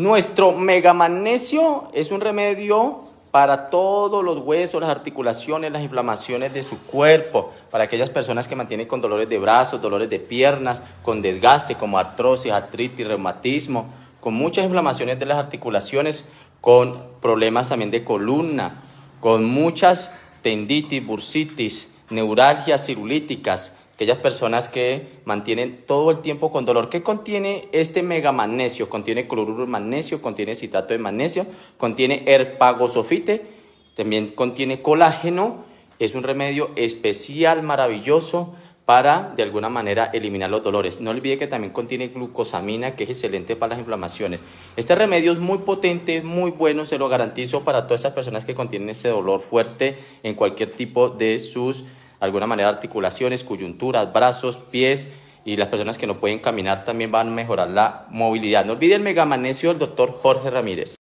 Nuestro megamagnesio es un remedio para todos los huesos, las articulaciones, las inflamaciones de su cuerpo, para aquellas personas que mantienen con dolores de brazos, dolores de piernas, con desgaste como artrosis, artritis, reumatismo, con muchas inflamaciones de las articulaciones, con problemas también de columna, con muchas tenditis, bursitis, neuralgias cirulíticas, aquellas personas que mantienen todo el tiempo con dolor. ¿Qué contiene este magnesio? Contiene cloruro de magnesio, contiene citrato de magnesio, contiene herpagosofite, también contiene colágeno. Es un remedio especial, maravilloso para de alguna manera eliminar los dolores. No olvide que también contiene glucosamina, que es excelente para las inflamaciones. Este remedio es muy potente, muy bueno, se lo garantizo para todas esas personas que contienen este dolor fuerte en cualquier tipo de sus alguna manera articulaciones, coyunturas, brazos, pies y las personas que no pueden caminar también van a mejorar la movilidad. No olviden el megamanesio del doctor Jorge Ramírez.